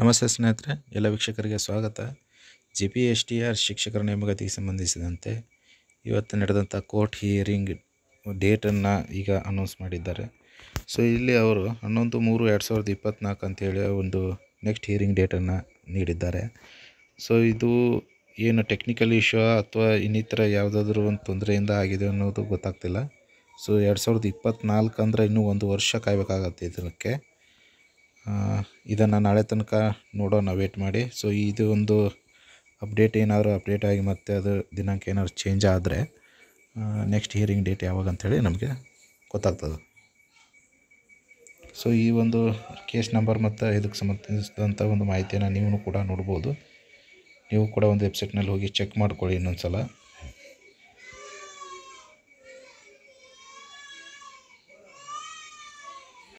ನಮಸ್ತೆ ಸ್ನೇಹಿತರೆ ಎಲ್ಲ ವೀಕ್ಷಕರಿಗೆ ಸ್ವಾಗತ G P S T R ಶಿಕ್ಷಕರ ನೇಮಕಾತಿಗೆ ಸಂಬಂಧಿಸಿದಂತೆ ಇವತ್ತು ನಡೆದಂಥ ಕೋರ್ಟ್ ಹಿಯರಿಂಗ್ ಡೇಟನ್ನು ಈಗ ಅನೌನ್ಸ್ ಮಾಡಿದ್ದಾರೆ ಸೊ ಇಲ್ಲಿ ಅವರು ಹನ್ನೊಂದು ಮೂರು ಎರಡು ಸಾವಿರದ ಇಪ್ಪತ್ತ್ನಾಲ್ಕು ಅಂತೇಳಿ ಒಂದು ನೆಕ್ಸ್ಟ್ ಹಿಯರಿಂಗ್ ಡೇಟನ್ನು ನೀಡಿದ್ದಾರೆ ಸೊ ಇದು ಏನು ಟೆಕ್ನಿಕಲ್ ಇಶ್ಯೂ ಅಥವಾ ಇನ್ನಿತರ ಯಾವುದಾದ್ರೂ ಒಂದು ತೊಂದರೆಯಿಂದ ಆಗಿದೆ ಅನ್ನೋದು ಗೊತ್ತಾಗ್ತಿಲ್ಲ ಸೊ ಎರಡು ಸಾವಿರದ ಇಪ್ಪತ್ತ್ನಾಲ್ಕು ಅಂದರೆ ಇನ್ನೂ ಒಂದು ವರ್ಷ ಕಾಯಬೇಕಾಗತ್ತೆ ಇದಕ್ಕೆ ಇದನ್ನು ನಾಳೆ ತನಕ ನೋಡೋಣ ವೇಟ್ ಮಾಡಿ ಸೊ ಇದು ಒಂದು ಅಪ್ಡೇಟ್ ಏನಾದರೂ ಅಪ್ಡೇಟ್ ಆಗಿ ಮತ್ತೆ ಅದು ದಿನಾಂಕ ಏನಾದ್ರು ಚೇಂಜ್ ಆದರೆ ನೆಕ್ಸ್ಟ್ ಹಿಯರಿಂಗ್ ಡೇಟ್ ಯಾವಾಗ ಅಂಥೇಳಿ ನಮಗೆ ಗೊತ್ತಾಗ್ತದೆ ಸೊ ಈ ಒಂದು ಕೇಸ್ ನಂಬರ್ ಮತ್ತು ಇದಕ್ಕೆ ಸಂಬಂಧಿಸಿದಂಥ ಒಂದು ಮಾಹಿತಿಯನ್ನು ನೀವು ಕೂಡ ನೋಡ್ಬೋದು ನೀವು ಕೂಡ ಒಂದು ವೆಬ್ಸೈಟ್ನಲ್ಲಿ ಹೋಗಿ ಚೆಕ್ ಮಾಡ್ಕೊಳ್ಳಿ ಇನ್ನೊಂದು ಸಲ